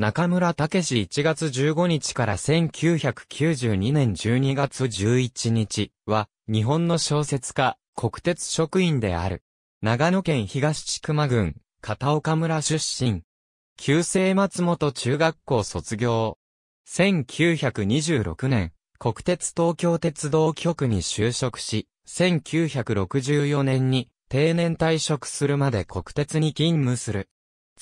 中村武史1月15日から1992年12月11日は、日本の小説家、国鉄職員である。長野県東千曲郡、片岡村出身。旧制松本中学校卒業。1926年、国鉄東京鉄道局に就職し、1964年に定年退職するまで国鉄に勤務する。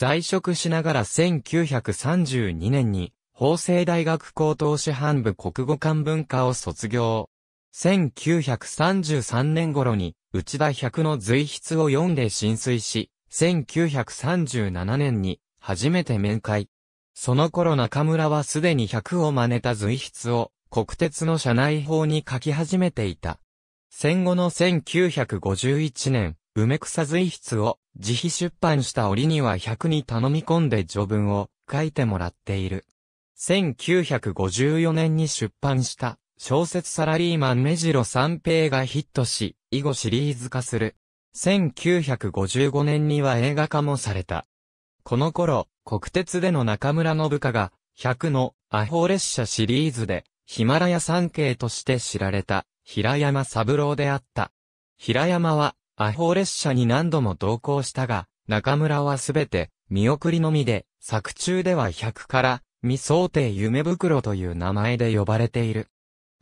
在職しながら1932年に、法政大学高等師範部国語漢文科を卒業。1933年頃に、内田百の随筆を読んで浸水し、1937年に、初めて面会。その頃中村はすでに百を真似た随筆を国鉄の社内法に書き始めていた。戦後の1951年、梅草随筆を自費出版した折には100に頼み込んで序文を書いてもらっている。1954年に出版した小説サラリーマン目白三平がヒットし、以後シリーズ化する。1955年には映画化もされた。この頃、国鉄での中村の部下が、100のアホ列車シリーズで、ヒマラヤ三景として知られた、平山三郎であった。平山は、アホ列車に何度も同行したが、中村はすべて、見送りのみで、作中では百から、未想定夢袋という名前で呼ばれている。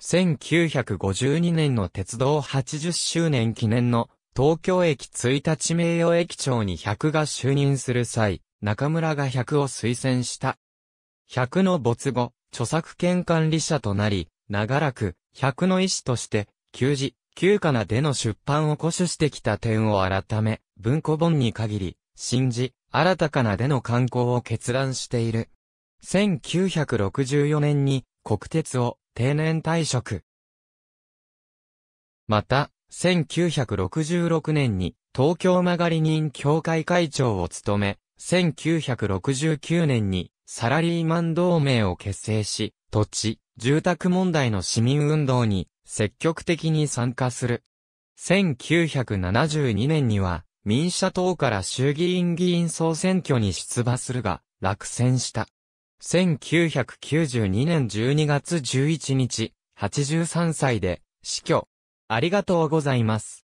1952年の鉄道80周年記念の東京駅1日名誉駅長に百が就任する際、中村が百を推薦した。百の没後、著作権管理者となり、長らく百の医師として、給仕、旧かなでの出版を固守してきた点を改め、文庫本に限り、信じ、新たかなでの刊行を決断している。1964年に国鉄を定年退職。また、1966年に東京曲がり人協会会長を務め、1969年にサラリーマン同盟を結成し、土地、住宅問題の市民運動に積極的に参加する。1972年には、民社党から衆議院議員総選挙に出馬するが、落選した。1992年12月11日、83歳で死去。ありがとうございます。